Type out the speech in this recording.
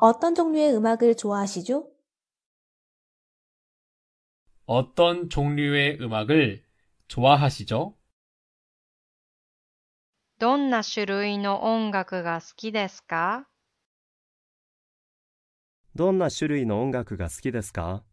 어떤 종류의 음악을 좋아하시죠? 어떤 종류의 음악을 좋아하시죠? どんな種類の音楽が好きですかどんな種類の音楽が好きですか